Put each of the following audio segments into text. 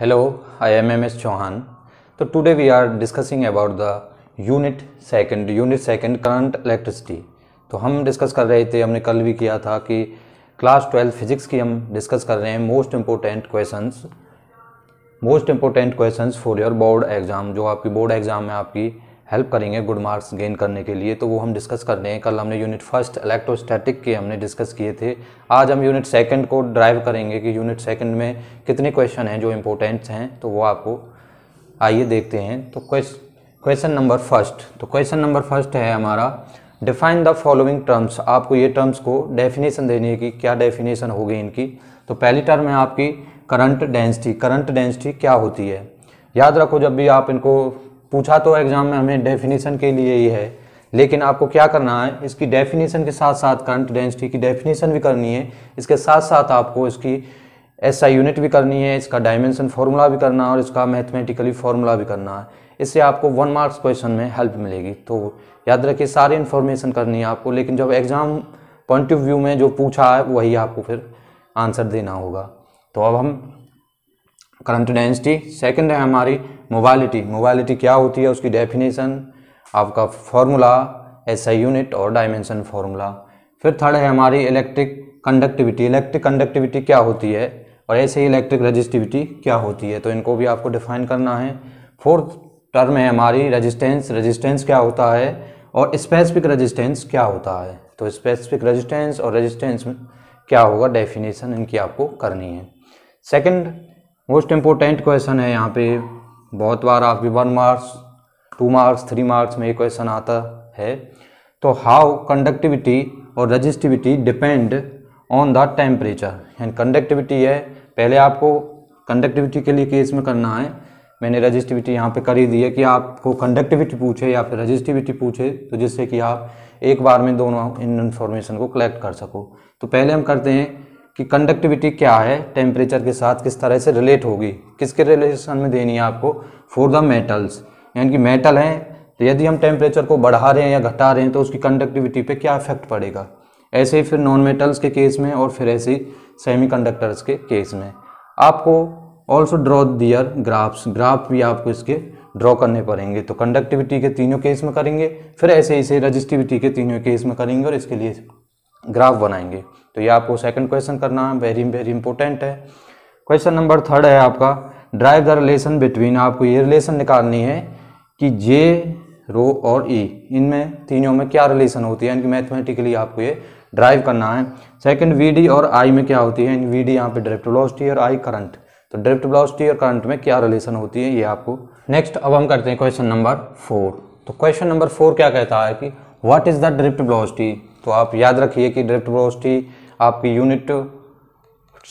hello I am M S Chauhan तो today we are discussing about the unit second unit second current electricity तो हम discuss कर रहे थे हमने कल भी किया था कि क्लास ट्वेल्व फिजिक्स की हम डिस्कस कर रहे हैं most important questions most important questions for your board exam जो आपकी बोर्ड एग्ज़ाम है आपकी हेल्प करेंगे गुड मार्क्स गेन करने के लिए तो वो हम डिस्कस कर रहे हैं कल हमने यूनिट फर्स्ट इलेक्ट्रोस्टैटिक के हमने डिस्कस किए थे आज हम यूनिट सेकंड को ड्राइव करेंगे कि यूनिट सेकंड में कितने क्वेश्चन हैं जो इम्पोर्टेंट्स हैं तो वो आपको आइए देखते हैं तो क्वेश्चन नंबर फर्स्ट तो क्वेश्चन नंबर फर्स्ट है हमारा डिफाइन द फॉलोइंग टर्म्स आपको ये टर्म्स को डेफिनेशन देनी है कि क्या डेफिनेशन होगी इनकी तो पहली टर्म है आपकी करंट डेंसिटी करंट डेंसिटी क्या होती है याद रखो जब भी आप इनको पूछा तो एग्ज़ाम में हमें डेफिनेशन के लिए ही है लेकिन आपको क्या करना है इसकी डेफिनेशन के साथ साथ करंट डेंसिटी की डेफिनेशन भी करनी है इसके साथ साथ आपको इसकी एस यूनिट भी करनी है इसका डायमेंशन फार्मूला भी करना है और इसका मैथमेटिकली फार्मूला भी करना है इससे आपको वन मार्क्स क्वेश्चन में हेल्प मिलेगी तो याद रखिए सारी इन्फॉर्मेशन करनी है आपको लेकिन जब एग्ज़ाम पॉइंट ऑफ व्यू में जो पूछा है वही आपको फिर आंसर देना होगा तो अब हम करंट डेंसिटी सेकंड है हमारी मोबालिटी मोबालिटी क्या होती है उसकी डेफिनेशन आपका फॉर्मूला ऐसा यूनिट और डायमेंशन फार्मूला फिर थर्ड है हमारी इलेक्ट्रिक कंडक्टिविटी इलेक्ट्रिक कंडक्टिविटी क्या होती है और ऐसे ही इलेक्ट्रिक रजिस्टिविटी क्या होती है तो इनको भी आपको डिफाइन करना है फोर्थ टर्म है हमारी रजिस्टेंस रजिस्टेंस क्या होता है और स्पेसिफिक रजिस्टेंस क्या होता है तो स्पेसिफिक रजिस्टेंस और रजिस्टेंस में क्या होगा डेफिनेशन इनकी आपको करनी है सेकेंड मोस्ट इम्पोर्टेंट क्वेश्चन है यहाँ पे बहुत बार आप भी one marks two marks three marks में ये क्वेश्चन आता है तो हाउ कंडक्टिविटी और resistivity depend on the temperature and conductivity है पहले आपको कंडक्टिविटी के लिए केस में करना है मैंने रजिस्टिविटी यहाँ पे कर ही दी है कि आपको कंडक्टिविटी पूछे या फिर रजिस्टिविटी पूछे तो जिससे कि आप एक बार में दोनों इन इन्फॉर्मेशन को कलेक्ट कर सको तो पहले हम करते हैं कि कंडक्टिविटी क्या है टेम्परेचर के साथ किस तरह से रिलेट होगी किसके रिलेशन में देनी है आपको फॉर द मेटल्स यानी कि मेटल हैं तो यदि हम टेम्परेचर को बढ़ा रहे हैं या घटा रहे हैं तो उसकी कंडक्टिविटी पे क्या इफेक्ट पड़ेगा ऐसे ही फिर नॉन मेटल्स के केस में और फिर ऐसे ही सेमी कंडक्टर्स के केस में आपको also draw their graphs graph भी आपको इसके ड्रॉ करने पड़ेंगे तो कंडक्टिविटी के तीनों केस में करेंगे फिर ऐसे ही से रजिस्टिविटी के तीनों केस में करेंगे और इसके लिए ग्राफ बनाएंगे तो ये आपको सेकंड क्वेश्चन करना है वेरी वेरी इंपॉर्टेंट है क्वेश्चन नंबर थर्ड है आपका ड्राइव द रिलेशन बिटवीन आपको ये रिलेशन निकालनी है कि जे रो और ई e, इनमें तीनों में क्या रिलेशन होती है इनकी मैथमेटिकली आपको ये ड्राइव करना है सेकंड वीडी और आई में क्या होती है वी डी यहाँ पे ड्रिफ्ट वेलोसिटी और आई करंट तो ड्रिफ्ट वेलोसिटी और करंट में क्या रिलेशन होती है ये आपको नेक्स्ट अब हम करते हैं क्वेश्चन नंबर फोर तो क्वेश्चन नंबर फोर क्या कहता है कि what is the drift velocity तो आप याद रखिए कि ड्रिफ्ट वेलोसिटी आपकी यूनिट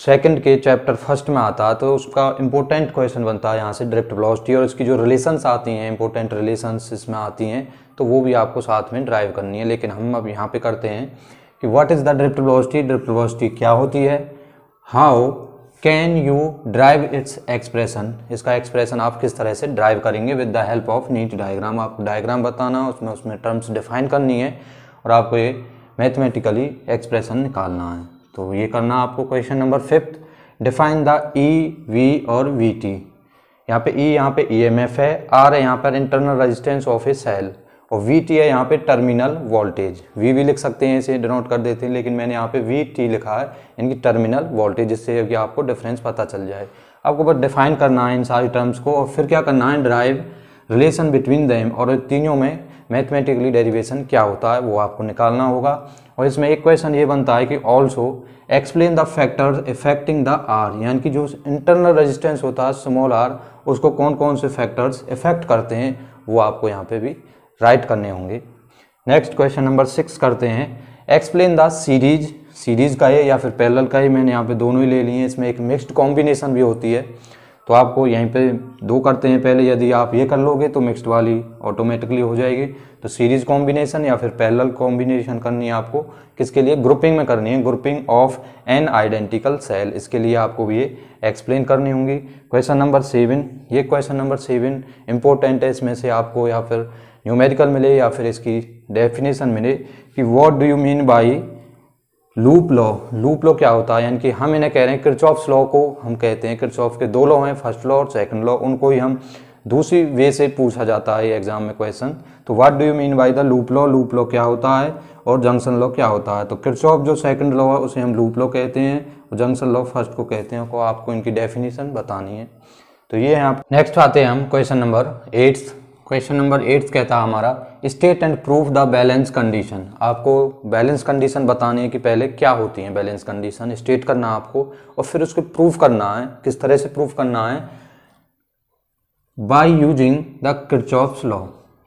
सेकंड के चैप्टर फर्स्ट में आता है तो उसका इंपॉर्टेंट क्वेश्चन बनता है यहाँ से ड्रिफ्ट वेलोसिटी और इसकी जो रिलेशंस आती हैं इंपॉर्टेंट रिलेशंस इसमें आती हैं तो वो भी आपको साथ में ड्राइव करनी है लेकिन हम अब यहाँ पे करते हैं कि what is the drift velocity drift velocity क्या होती है how can you derive its expression इसका एक्सप्रेशन आप किस तरह से ड्राइव करेंगे with the help of neat diagram आपको डायग्राम बताना उसमें उसमें टर्म्स डिफाइन करनी है और आपको ये मैथमेटिकली एक्सप्रेशन निकालना है तो ये करना आपको question number fifth define the E V और वी टी यहाँ पे ई e यहाँ पे ई एम एफ है आर है यहाँ पर internal resistance of a cell और वी टी है यहाँ पे टर्मिनल वोल्टेज वी भी लिख सकते हैं इसे डिनोट कर देते हैं लेकिन मैंने यहाँ पे वी टी लिखा है इनकी टर्मिनल वोल्टेज जिससे कि आपको डिफरेंस पता चल जाए आपको बस डिफाइन करना है इन सारी टर्म्स को और फिर क्या करना है ड्राइव रिलेशन बिटवीन दैम और तीनों में मैथमेटिकली डेरिवेशन क्या होता है वो आपको निकालना होगा और इसमें एक क्वेश्चन ये बनता है कि also explain the factors affecting the R यानी कि जो इंटरनल रेजिस्टेंस होता है स्मॉल आर उसको कौन कौन से फैक्टर्स इफेक्ट करते हैं वो आपको यहाँ पे भी राइट करने होंगे नेक्स्ट क्वेश्चन नंबर सिक्स करते हैं एक्सप्लेन द सीरीज सीरीज का है या फिर पैरेलल का ही मैंने यहाँ पे दोनों ही ले लिए हैं इसमें एक मिक्स्ड कॉम्बिनेशन भी होती है तो आपको यहीं पे दो करते हैं पहले यदि आप ये कर लोगे तो मिक्स्ड वाली ऑटोमेटिकली हो जाएगी तो सीरीज कॉम्बिनेशन या फिर पैरेलल कॉम्बिनेशन करनी है आपको किसके लिए ग्रुपिंग में करनी है grouping of an identical cell इसके लिए आपको ये एक्सप्लेन करनी होंगी क्वेश्चन नंबर सेवन ये क्वेश्चन नंबर सेवन इंपॉर्टेंट है इसमें से आपको या फिर न्यूमेरिकल मिले या फिर इसकी डेफिनेशन मिले कि what do you mean by loop law loop law क्या होता है यानी कि हम इन्हें कह रहे हैं क्रिचॉफ्स लॉ को हम कहते हैं क्रिचॉफ के दो लॉ हैं फर्स्ट लॉ और सेकंड लॉ उनको ही हम दूसरी वे से पूछा जाता है एग्जाम में क्वेश्चन तो what do you mean by the loop law loop law क्या होता है और जंक्शन लॉ क्या होता है तो क्रिचॉफ जो सेकंड लॉ है उसे हम लूप लॉ कहते हैं और जंक्शन लॉ फर्स्ट को कहते हैं को आपको इनकी डेफिनेशन बतानी है तो ये है आप नेक्स्ट आते हैं हम question number eighth question number eighth कहता है हमारा state and proof the balance condition आपको बैलेंस कंडीशन बतानी है कि पहले क्या होती है बैलेंस कंडीशन स्टेट करना है आपको और फिर उसको प्रूफ करना है किस तरह से प्रूफ करना है by using the Kirchhoff's law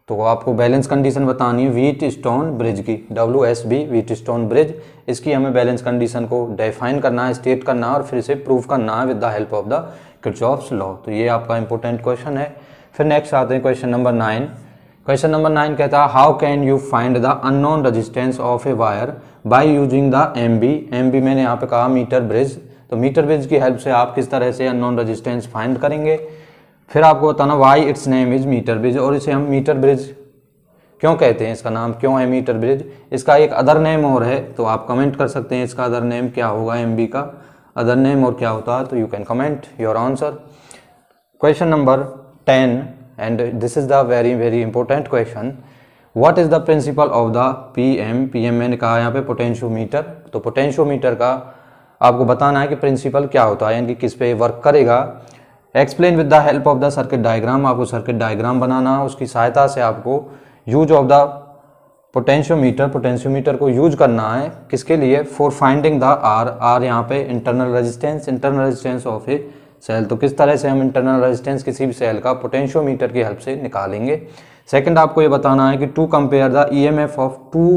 तो आपको बैलेंस कंडीशन बतानी है वीट स्टोन ब्रिज की W S B Wheatstone bridge इसकी हमें बैलेंस कंडीशन को डिफाइन करना है स्टेट करना है और फिर इसे प्रूव करना है with the help of the Kirchhoff's law तो ये आपका इंपॉर्टेंट क्वेश्चन है फिर नेक्स्ट आते हैं question number nine question number nine कहता है how can you find the unknown resistance of a wire by using the M B M B मैंने यहाँ पे कहा मीटर ब्रिज तो मीटर ब्रिज की हेल्प से आप किस तरह से अननोन रेजिस्टेंस फाइंड करेंगे फिर आपको बताना why its name is metre bridge और इसे हम मीटर ब्रिज क्यों कहते हैं इसका नाम क्यों है मीटर ब्रिज इसका एक अदर नेम और है तो आप कमेंट कर सकते हैं इसका अदर नेम क्या होगा एम बी का अदर नेम और क्या होता है तो you can comment your answer question number ten and this is the very very important question what is the principle of the P M P M मैंने कहा यहाँ पे पोटेंशियोमीटर तो पोटेंशियोमीटर का आपको बताना है कि प्रिंसिपल क्या होता है यानी कि किस पे वर्क करेगा explain with the help of the circuit diagram आपको सर्किट डायग्राम बनाना उसकी सहायता से आपको use of the potentiometer potentiometer को यूज करना है किसके लिए for finding the R R यहाँ पे internal resistance internal resistance of a cell तो किस तरह से हम इंटरनल रेजिस्टेंस किसी भी सेल का पोटेंशियोमीटर की हेल्प से निकालेंगे सेकंड आपको ये बताना है कि to compare the EMF of two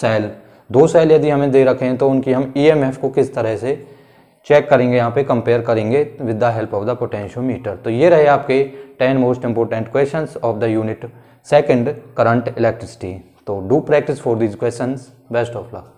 cell दो सेल यदि हमें दे रखे हैं तो उनकी हम ईएमएफ e को किस तरह से चेक करेंगे यहाँ पे कंपेयर करेंगे with the help of the potentiometer तो ये रहे आपके ten most important question of the unit second current electricity तो do practice for these question best of luck